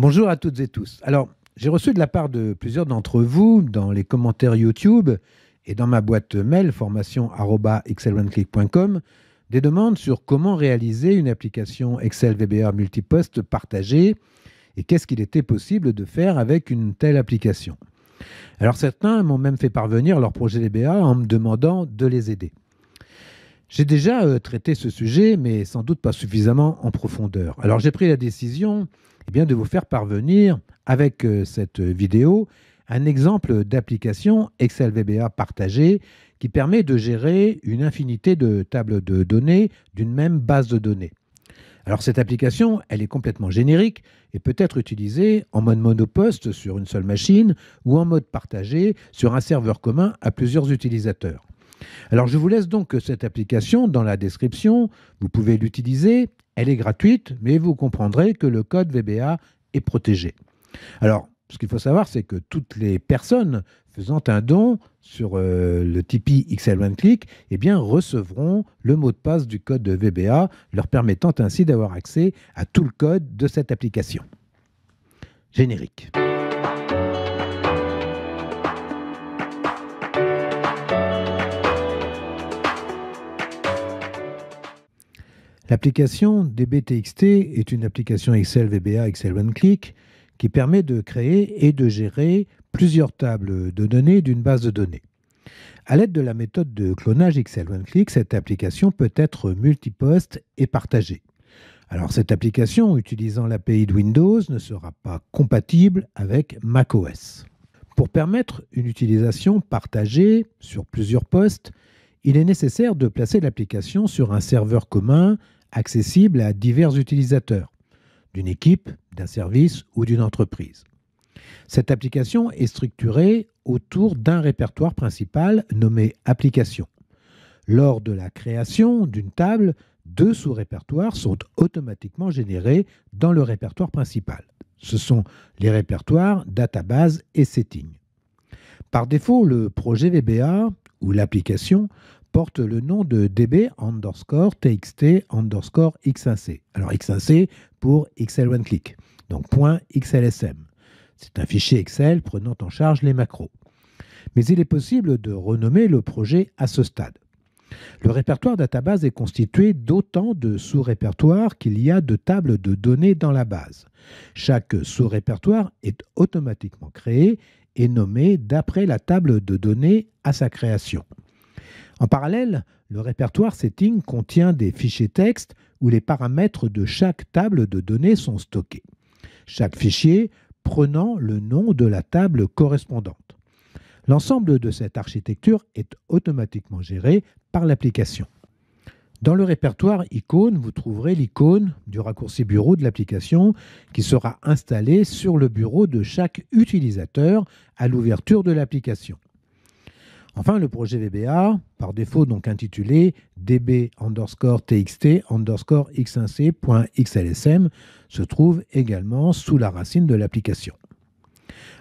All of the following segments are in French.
Bonjour à toutes et tous. Alors, j'ai reçu de la part de plusieurs d'entre vous dans les commentaires YouTube et dans ma boîte mail formation@excellentclick.com des demandes sur comment réaliser une application Excel VBA multiposte partagée et qu'est-ce qu'il était possible de faire avec une telle application. Alors certains m'ont même fait parvenir leur projet VBA en me demandant de les aider. J'ai déjà euh, traité ce sujet, mais sans doute pas suffisamment en profondeur. Alors j'ai pris la décision eh de vous faire parvenir avec euh, cette vidéo un exemple d'application Excel VBA partagée qui permet de gérer une infinité de tables de données d'une même base de données. Alors cette application, elle est complètement générique et peut être utilisée en mode monoposte sur une seule machine ou en mode partagé sur un serveur commun à plusieurs utilisateurs. Alors je vous laisse donc cette application dans la description, vous pouvez l'utiliser elle est gratuite, mais vous comprendrez que le code VBA est protégé. Alors, ce qu'il faut savoir, c'est que toutes les personnes faisant un don sur euh, le Tipeee XL One Click, eh bien, recevront le mot de passe du code de VBA, leur permettant ainsi d'avoir accès à tout le code de cette application. Générique. L'application DBTXT est une application Excel VBA Excel OneClick qui permet de créer et de gérer plusieurs tables de données d'une base de données. À l'aide de la méthode de clonage Excel OneClick, Click, cette application peut être multiposte et partagée. Alors cette application utilisant l'API de Windows ne sera pas compatible avec macOS. Pour permettre une utilisation partagée sur plusieurs postes, il est nécessaire de placer l'application sur un serveur commun accessible à divers utilisateurs, d'une équipe, d'un service ou d'une entreprise. Cette application est structurée autour d'un répertoire principal nommé application. Lors de la création d'une table, deux sous-répertoires sont automatiquement générés dans le répertoire principal. Ce sont les répertoires database et Settings ». Par défaut, le projet VBA ou l'application porte le nom de DB underscore TXT underscore X1C. Alors X1C pour Excel One Click, donc .xlsm. C'est un fichier Excel prenant en charge les macros. Mais il est possible de renommer le projet à ce stade. Le répertoire database est constitué d'autant de sous-répertoires qu'il y a de tables de données dans la base. Chaque sous-répertoire est automatiquement créé et nommé d'après la table de données à sa création. En parallèle, le répertoire setting contient des fichiers texte où les paramètres de chaque table de données sont stockés, chaque fichier prenant le nom de la table correspondante. L'ensemble de cette architecture est automatiquement géré par l'application. Dans le répertoire icône, vous trouverez l'icône du raccourci bureau de l'application qui sera installée sur le bureau de chaque utilisateur à l'ouverture de l'application. Enfin, le projet VBA, par défaut donc intitulé db underscore txt underscore x1c.xlsm, se trouve également sous la racine de l'application.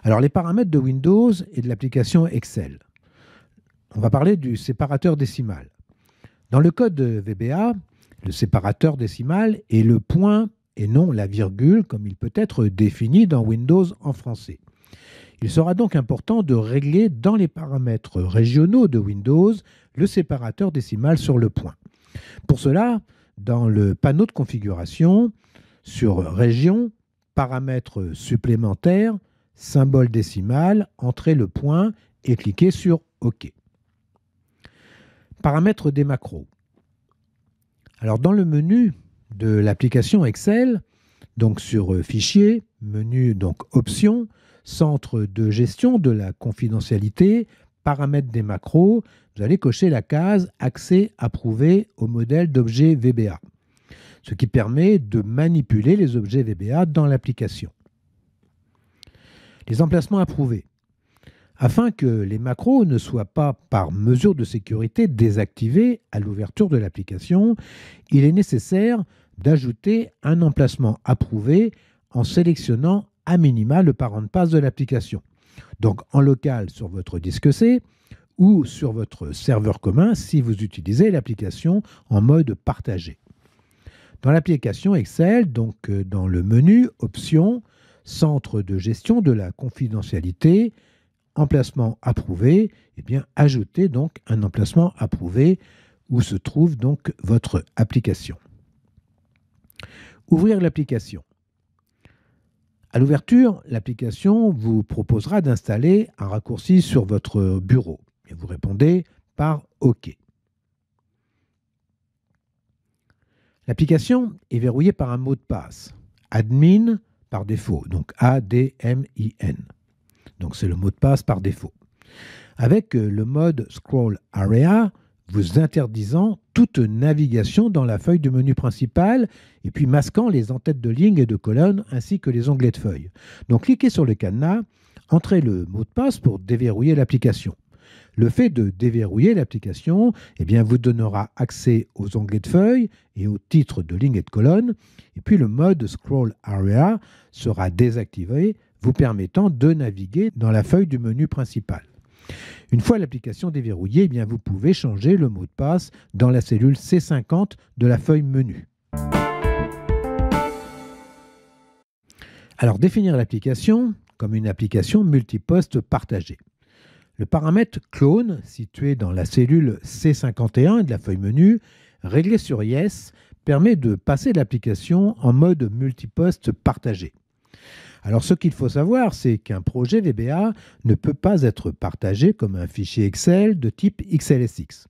Alors les paramètres de Windows et de l'application Excel. On va parler du séparateur décimal. Dans le code VBA, le séparateur décimal est le point et non la virgule comme il peut être défini dans Windows en français. Il sera donc important de régler dans les paramètres régionaux de Windows le séparateur décimal sur le point. Pour cela, dans le panneau de configuration, sur Région, Paramètres supplémentaires, Symbole décimal, entrez le point et cliquez sur OK. Paramètres des macros. Alors dans le menu de l'application Excel, donc sur euh, Fichier, menu donc Options, Centre de gestion de la confidentialité, Paramètres des macros, vous allez cocher la case Accès approuvé au modèle d'objet VBA, ce qui permet de manipuler les objets VBA dans l'application. Les emplacements approuvés. Afin que les macros ne soient pas, par mesure de sécurité, désactivés à l'ouverture de l'application, il est nécessaire d'ajouter un emplacement approuvé en sélectionnant à minima le parent de passe de l'application. Donc en local sur votre disque C ou sur votre serveur commun si vous utilisez l'application en mode partagé. Dans l'application Excel, donc euh, dans le menu Options, Centre de gestion de la confidentialité, emplacement approuvé, eh bien ajoutez donc un emplacement approuvé où se trouve donc votre application. Ouvrir l'application. À l'ouverture, l'application vous proposera d'installer un raccourci sur votre bureau vous répondez par OK. L'application est verrouillée par un mot de passe, admin par défaut, donc A-D-M-I-N. Donc c'est le mot de passe par défaut. Avec euh, le mode Scroll Area, vous interdisant toute navigation dans la feuille de menu principal et puis masquant les entêtes de lignes et de colonnes ainsi que les onglets de feuilles. Donc cliquez sur le cadenas, entrez le mot de passe pour déverrouiller l'application. Le fait de déverrouiller l'application eh bien, vous donnera accès aux onglets de feuilles et aux titres de lignes et de colonnes. Et puis le mode Scroll Area sera désactivé, vous permettant de naviguer dans la feuille du menu principal. Une fois l'application déverrouillée, eh bien vous pouvez changer le mot de passe dans la cellule C50 de la feuille menu. Alors définir l'application comme une application multiposte partagée. Le paramètre clone, situé dans la cellule C51 de la feuille menu, réglé sur Yes, permet de passer l'application en mode multiposte partagé. Alors ce qu'il faut savoir, c'est qu'un projet VBA ne peut pas être partagé comme un fichier Excel de type XLSX.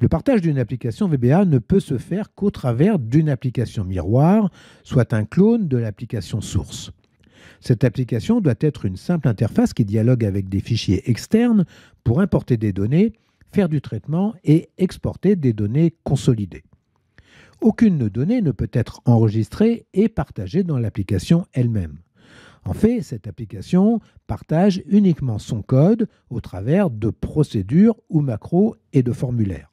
Le partage d'une application VBA ne peut se faire qu'au travers d'une application miroir, soit un clone de l'application source. Cette application doit être une simple interface qui dialogue avec des fichiers externes pour importer des données, faire du traitement et exporter des données consolidées. Aucune donnée ne peut être enregistrée et partagée dans l'application elle-même. En fait, cette application partage uniquement son code au travers de procédures ou macros et de formulaires.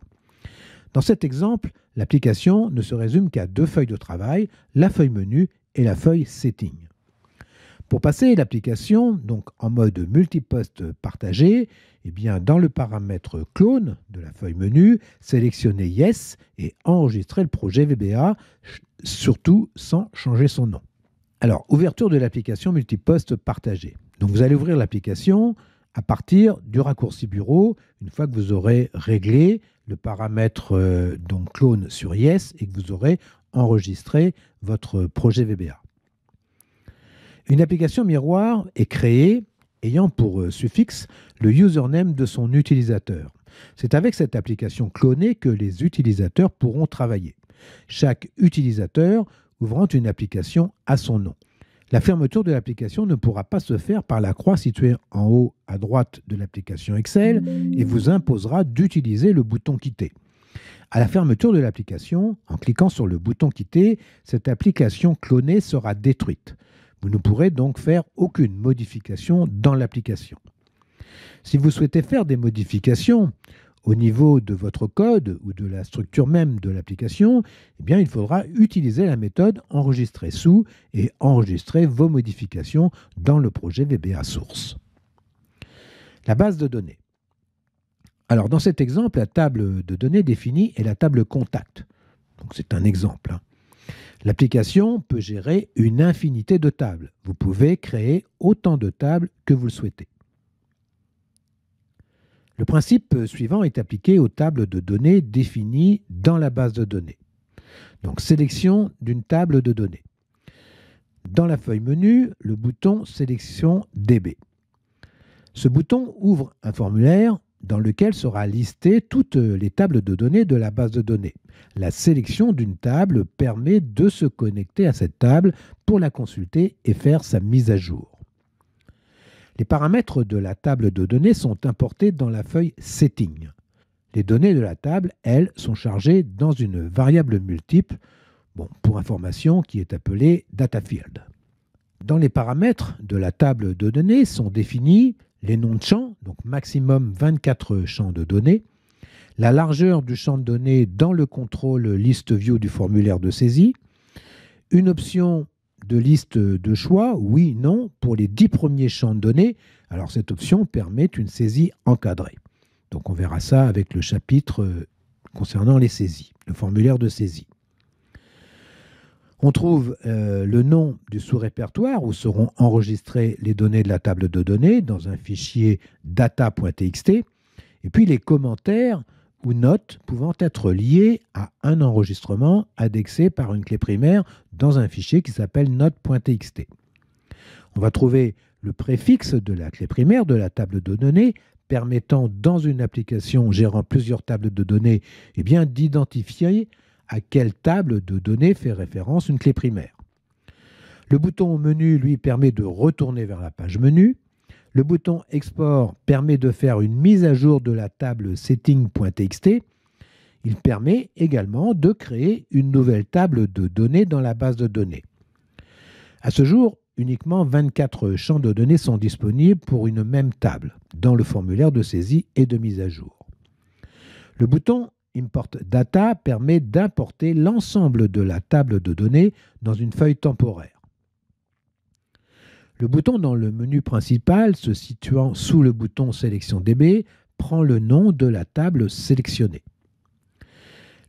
Dans cet exemple, l'application ne se résume qu'à deux feuilles de travail, la feuille menu et la feuille setting. Pour passer l'application donc en mode multiposte partagé, eh bien dans le paramètre clone de la feuille menu, sélectionnez Yes et enregistrez le projet VBA, surtout sans changer son nom. Alors, ouverture de l'application multiposte partagée. Donc, vous allez ouvrir l'application à partir du raccourci bureau, une fois que vous aurez réglé le paramètre euh, donc clone sur Yes et que vous aurez enregistré votre projet VBA. Une application miroir est créée ayant pour euh, suffixe le username de son utilisateur. C'est avec cette application clonée que les utilisateurs pourront travailler. Chaque utilisateur ouvrant une application à son nom. La fermeture de l'application ne pourra pas se faire par la croix située en haut à droite de l'application Excel et vous imposera d'utiliser le bouton Quitter. À la fermeture de l'application, en cliquant sur le bouton Quitter, cette application clonée sera détruite. Vous ne pourrez donc faire aucune modification dans l'application. Si vous souhaitez faire des modifications, au niveau de votre code ou de la structure même de l'application, eh bien, il faudra utiliser la méthode enregistrer sous et enregistrer vos modifications dans le projet VBA source. La base de données. Alors, dans cet exemple, la table de données définie est la table contact. Donc, c'est un exemple. Hein. L'application peut gérer une infinité de tables. Vous pouvez créer autant de tables que vous le souhaitez. Le principe euh, suivant est appliqué aux tables de données définies dans la base de données. Donc sélection d'une table de données. Dans la feuille menu, le bouton Sélection DB. Ce bouton ouvre un formulaire dans lequel sera listée toutes euh, les tables de données de la base de données. La sélection d'une table permet de se connecter à cette table pour la consulter et faire sa mise à jour. Les paramètres de la table de données sont importés dans la feuille Setting. Les données de la table, elles, sont chargées dans une variable multiple, bon, pour information, qui est appelée DataField. Dans les paramètres de la table de données sont définis les noms de champs, donc maximum 24 champs de données, la largeur du champ de données dans le contrôle ListView du formulaire de saisie, une option de liste de choix, oui, non, pour les dix premiers champs de données. Alors cette option permet une saisie encadrée. Donc on verra ça avec le chapitre euh, concernant les saisies, le formulaire de saisie. On trouve euh, le nom du sous-répertoire où seront enregistrées les données de la table de données dans un fichier data.txt, et puis les commentaires ou notes pouvant être liées à un enregistrement indexé par une clé primaire dans un fichier qui s'appelle note.txt. On va trouver le préfixe de la clé primaire de la table de données permettant dans une application gérant plusieurs tables de données et eh bien, d'identifier à quelle table de données fait référence une clé primaire. Le bouton menu lui permet de retourner vers la page menu le bouton Export permet de faire une mise à jour de la table setting.txt. Il permet également de créer une nouvelle table de données dans la base de données. À ce jour, uniquement 24 champs de données sont disponibles pour une même table dans le formulaire de saisie et de mise à jour. Le bouton Import Data permet d'importer l'ensemble de la table de données dans une feuille temporaire. Le bouton dans le menu principal, se situant sous le bouton Sélection DB, prend le nom de la table sélectionnée.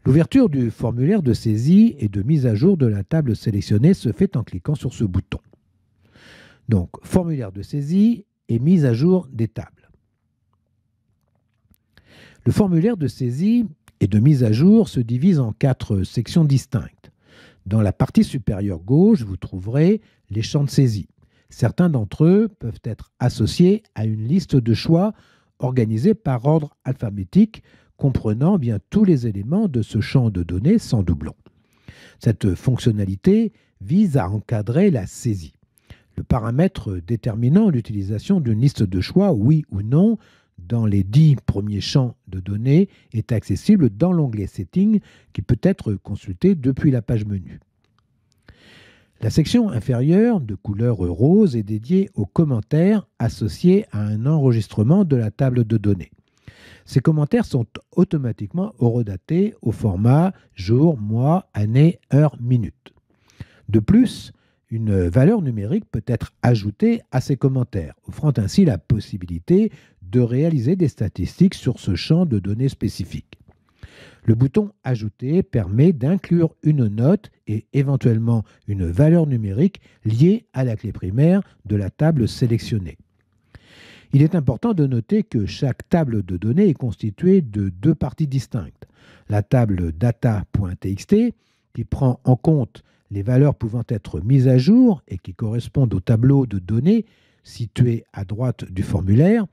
L'ouverture du formulaire de saisie et de mise à jour de la table sélectionnée se fait en cliquant sur ce bouton. Donc, formulaire de saisie et mise à jour des tables. Le formulaire de saisie et de mise à jour se divise en quatre sections distinctes. Dans la partie supérieure gauche, vous trouverez les champs de saisie. Certains d'entre eux peuvent être associés à une liste de choix organisée par ordre alphabétique comprenant bien tous les éléments de ce champ de données sans doublons. Cette fonctionnalité vise à encadrer la saisie. Le paramètre déterminant l'utilisation d'une liste de choix, oui ou non, dans les dix premiers champs de données est accessible dans l'onglet Settings qui peut être consulté depuis la page menu. La section inférieure, de couleur rose, est dédiée aux commentaires associés à un enregistrement de la table de données. Ces commentaires sont automatiquement horodatés au format jour, mois, année, heure, minute. De plus, une valeur numérique peut être ajoutée à ces commentaires, offrant ainsi la possibilité de réaliser des statistiques sur ce champ de données spécifique. Le bouton Ajouter permet d'inclure une note et éventuellement une valeur numérique liée à la clé primaire de la table sélectionnée. Il est important de noter que chaque table de données est constituée de deux parties distinctes. La table data.txt qui prend en compte les valeurs pouvant être mises à jour et qui correspondent au tableau de données situé à droite du formulaire,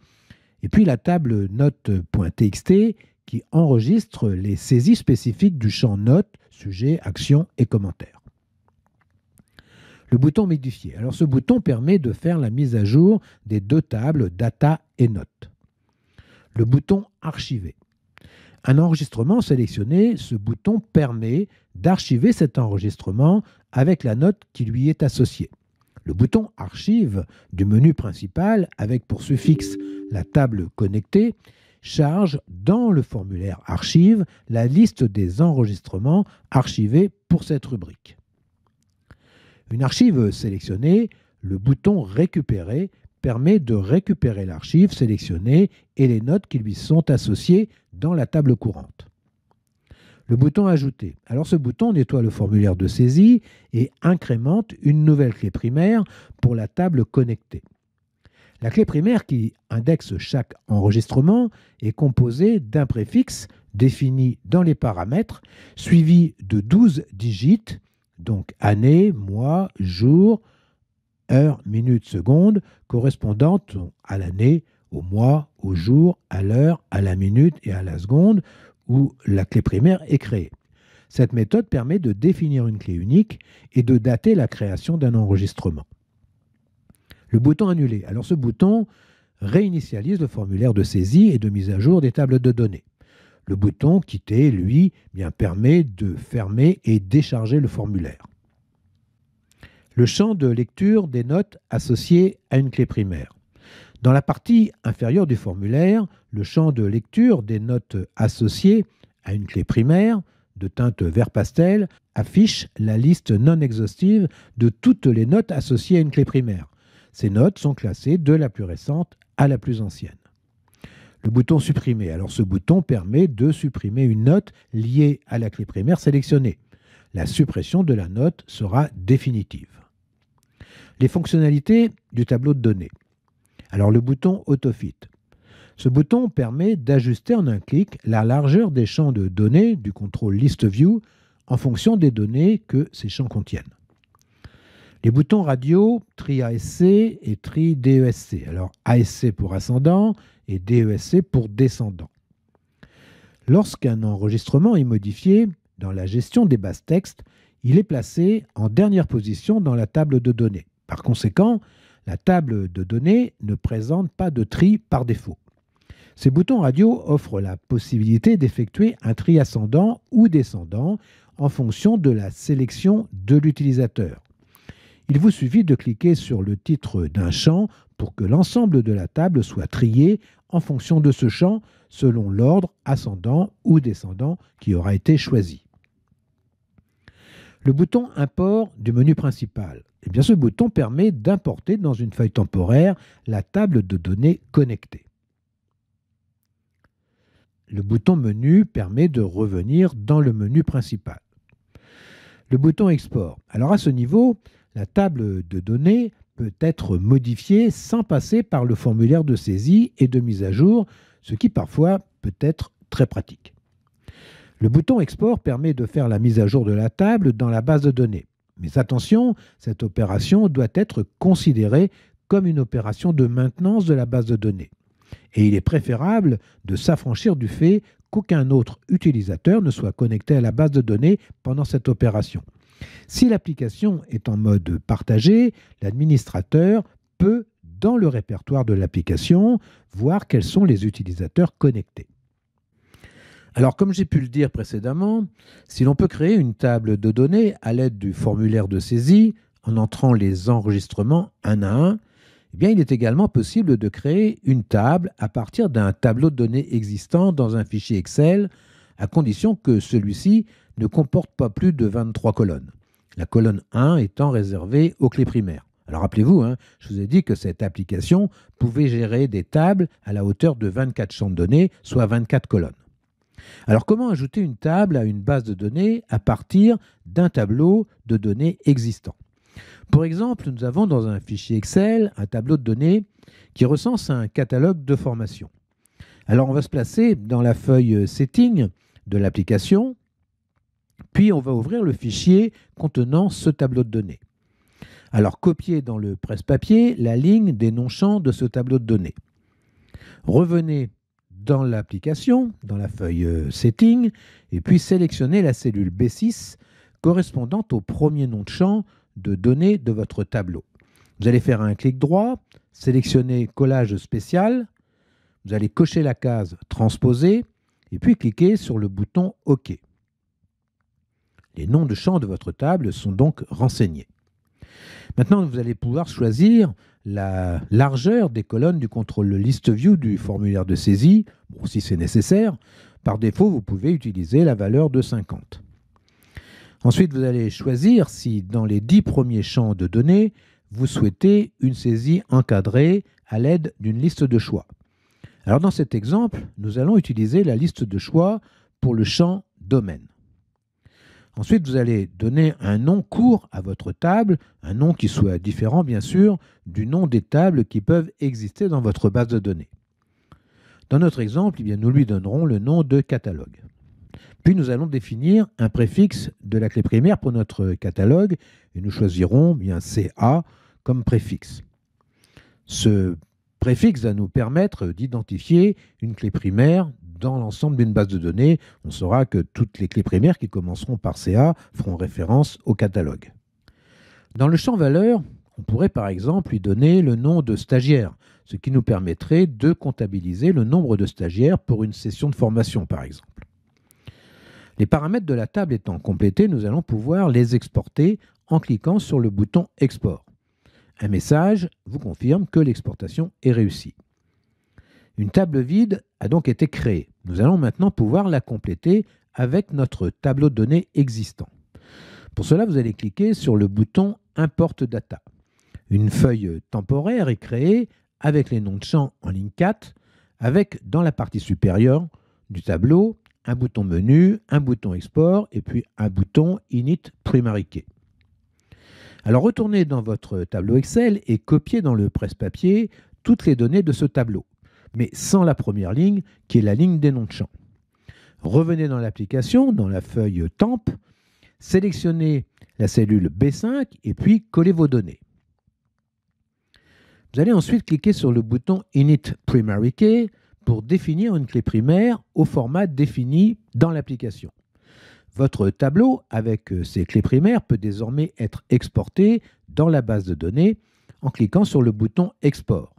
et puis la table note.txt qui enregistre les saisies spécifiques du champ notes, sujet, action et commentaires. Le bouton modifier. Alors ce bouton permet de faire la mise à jour des deux tables data et notes. Le bouton archiver. Un enregistrement sélectionné, ce bouton permet d'archiver cet enregistrement avec la note qui lui est associée. Le bouton Archive du menu principal, avec pour suffixe la table connectée, charge dans le formulaire Archive » la liste des enregistrements archivés pour cette rubrique. Une archive sélectionnée, le bouton Récupérer permet de récupérer l'archive sélectionnée et les notes qui lui sont associées dans la table courante. Le bouton Ajouter. Alors ce bouton nettoie le formulaire de saisie et incrémente une nouvelle clé primaire pour la table connectée. La clé primaire qui indexe chaque enregistrement est composée d'un préfixe défini dans les paramètres, suivi de 12 digits, donc année, mois, jour, heure, minute, seconde, correspondantes à l'année, au mois, au jour, à l'heure, à la minute et à la seconde où la clé primaire est créée. Cette méthode permet de définir une clé unique et de dater la création d'un enregistrement le bouton Annuler. Alors ce bouton réinitialise le formulaire de saisie et de mise à jour des tables de données. Le bouton Quitter, lui, eh bien permet de fermer et décharger le formulaire. Le champ de lecture des notes associées à une clé primaire. Dans la partie inférieure du formulaire, le champ de lecture des notes associées à une clé primaire de teinte vert pastel affiche la liste non exhaustive de toutes les notes associées à une clé primaire. Ces notes sont classées de la plus récente à la plus ancienne. Le bouton supprimer. Alors ce bouton permet de supprimer une note liée à la clé primaire sélectionnée. La suppression de la note sera définitive. Les fonctionnalités du tableau de données. Alors le bouton Autofit. Ce bouton permet d'ajuster en un clic la largeur des champs de données du contrôle ListView View en fonction des données que ces champs contiennent les boutons radio TRI-ASC et TRI-DESC. Alors ASC pour ascendant et DESC pour descendant. Lorsqu'un enregistrement est modifié dans la gestion des bases textes, il est placé en dernière position dans la table de données. Par conséquent, la table de données ne présente pas de tri par défaut. Ces boutons radio offrent la possibilité d'effectuer un tri ascendant ou descendant en fonction de la sélection de l'utilisateur. Il vous suffit de cliquer sur le titre d'un champ pour que l'ensemble de la table soit trié en fonction de ce champ, selon l'ordre ascendant ou descendant qui aura été choisi. Le bouton Import du menu principal. Eh bien, ce bouton permet d'importer dans une feuille temporaire la table de données connectée. Le bouton Menu permet de revenir dans le menu principal. Le bouton Export. Alors à ce niveau, la table de données peut être modifiée sans passer par le formulaire de saisie et de mise à jour, ce qui parfois peut être très pratique. Le bouton Export permet de faire la mise à jour de la table dans la base de données. Mais attention, cette opération doit être considérée comme une opération de maintenance de la base de données. Et il est préférable de s'affranchir du fait qu'aucun autre utilisateur ne soit connecté à la base de données pendant cette opération. Si l'application est en mode partagé, l'administrateur peut, dans le répertoire de l'application, voir quels sont les utilisateurs connectés. Alors, comme j'ai pu le dire précédemment, si l'on peut créer une table de données à l'aide du formulaire de saisie, en entrant les enregistrements un à un, eh bien, il est également possible de créer une table à partir d'un tableau de données existant dans un fichier Excel, à condition que celui-ci ne comporte pas plus de 23 colonnes. La colonne 1 étant réservée aux clés primaires. Alors rappelez-vous, hein, je vous ai dit que cette application pouvait gérer des tables à la hauteur de 24 champs de données, soit 24 colonnes. Alors comment ajouter une table à une base de données à partir d'un tableau de données existant Pour exemple, nous avons dans un fichier Excel un tableau de données qui recense un catalogue de formations. Alors on va se placer dans la feuille Setting de l'application puis on va ouvrir le fichier contenant ce tableau de données. Alors copiez dans le presse-papier la ligne des de champs de ce tableau de données. Revenez dans l'application, dans la feuille euh, Setting, et puis sélectionnez la cellule B6 correspondant au premier nom de champ de données de votre tableau. Vous allez faire un clic droit, sélectionner Collage spécial, vous allez cocher la case Transposer, et puis cliquer sur le bouton OK. Les noms de champs de votre table sont donc renseignés. Maintenant, vous allez pouvoir choisir la largeur des colonnes du contrôle list view du formulaire de saisie, si c'est nécessaire. Par défaut, vous pouvez utiliser la valeur de 50. Ensuite, vous allez choisir si dans les 10 premiers champs de données, vous souhaitez une saisie encadrée à l'aide d'une liste de choix. Alors dans cet exemple, nous allons utiliser la liste de choix pour le champ domaine. Ensuite, vous allez donner un nom court à votre table, un nom qui soit différent bien sûr du nom des tables qui peuvent exister dans votre base de données. Dans notre exemple, eh bien, nous lui donnerons le nom de catalogue. Puis nous allons définir un préfixe de la clé primaire pour notre catalogue et nous choisirons eh bien CA comme préfixe. Ce préfixe va nous permettre d'identifier une clé primaire dans l'ensemble d'une base de données, on saura que toutes les clés primaires qui commenceront par CA feront référence au catalogue. Dans le champ valeur, on pourrait par exemple lui donner le nom de stagiaire, ce qui nous permettrait de comptabiliser le nombre de stagiaires pour une session de formation par exemple. Les paramètres de la table étant complétés, nous allons pouvoir les exporter en cliquant sur le bouton Export. Un message vous confirme que l'exportation est réussie. Une table vide a donc été créée. Nous allons maintenant pouvoir la compléter avec notre tableau de données existant. Pour cela, vous allez cliquer sur le bouton Import data. Une feuille temporaire est créée avec les noms de champs en ligne 4, avec dans la partie supérieure du tableau un bouton menu, un bouton export et puis un bouton init primary Alors retournez dans votre tableau Excel et copiez dans le presse-papier toutes les données de ce tableau mais sans la première ligne, qui est la ligne des noms de champs. Revenez dans l'application, dans la feuille Temp, sélectionnez la cellule B5 et puis collez vos données. Vous allez ensuite cliquer sur le bouton Init Primary Key pour définir une clé primaire au format défini dans l'application. Votre tableau avec ses euh, clés primaires peut désormais être exporté dans la base de données en cliquant sur le bouton Export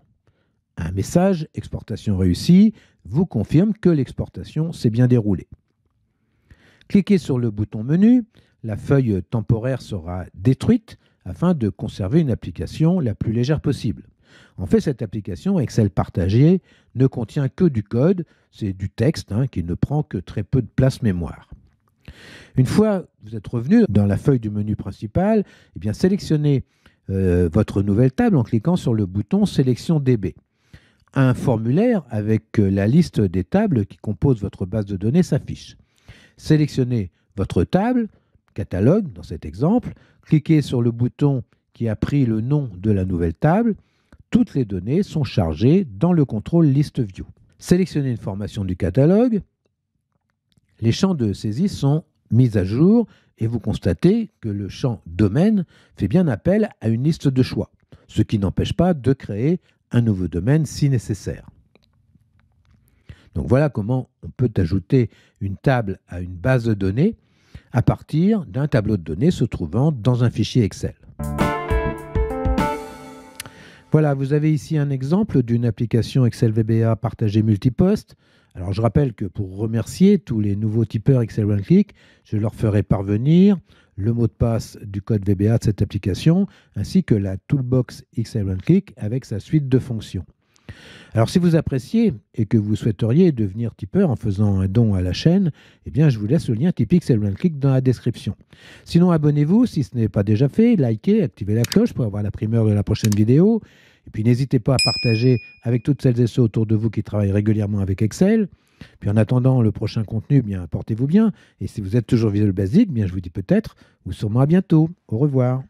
un message, exportation réussie, vous confirme que l'exportation s'est bien déroulée. Cliquez sur le bouton menu, la feuille temporaire sera détruite afin de conserver une application la plus légère possible. En fait, cette application Excel partagée ne contient que du code, c'est du texte hein, qui ne prend que très peu de place mémoire. Une fois vous êtes revenu dans la feuille du menu principal, eh bien sélectionnez euh, votre nouvelle table en cliquant sur le bouton Sélection DB un formulaire avec euh, la liste des tables qui composent votre base de données s'affiche. Sélectionnez votre table, catalogue dans cet exemple, cliquez sur le bouton qui a pris le nom de la nouvelle table. Toutes les données sont chargées dans le contrôle liste View. Sélectionnez une formation du catalogue. Les champs de saisie sont mis à jour et vous constatez que le champ domaine fait bien appel à une liste de choix, ce qui n'empêche pas de créer un nouveau domaine si nécessaire. Donc voilà comment on peut ajouter une table à une base de données à partir d'un tableau de données se trouvant dans un fichier Excel. Voilà, vous avez ici un exemple d'une application Excel VBA partagée multiposte alors je rappelle que pour remercier tous les nouveaux tipeurs Excel Click, je leur ferai parvenir le mot de passe du code VBA de cette application, ainsi que la toolbox Excel Click avec sa suite de fonctions. Alors si vous appréciez et que vous souhaiteriez devenir tipeur en faisant un don à la chaîne, eh bien je vous laisse le lien type One Click dans la description. Sinon abonnez-vous si ce n'est pas déjà fait, likez, activez la cloche pour avoir la primeur de la prochaine vidéo et puis n'hésitez pas à partager avec toutes celles et ceux autour de vous qui travaillent régulièrement avec Excel. Puis en attendant le prochain contenu, eh bien portez-vous bien. Et si vous êtes toujours visuel basique, eh bien je vous dis peut-être ou sûrement à bientôt. Au revoir.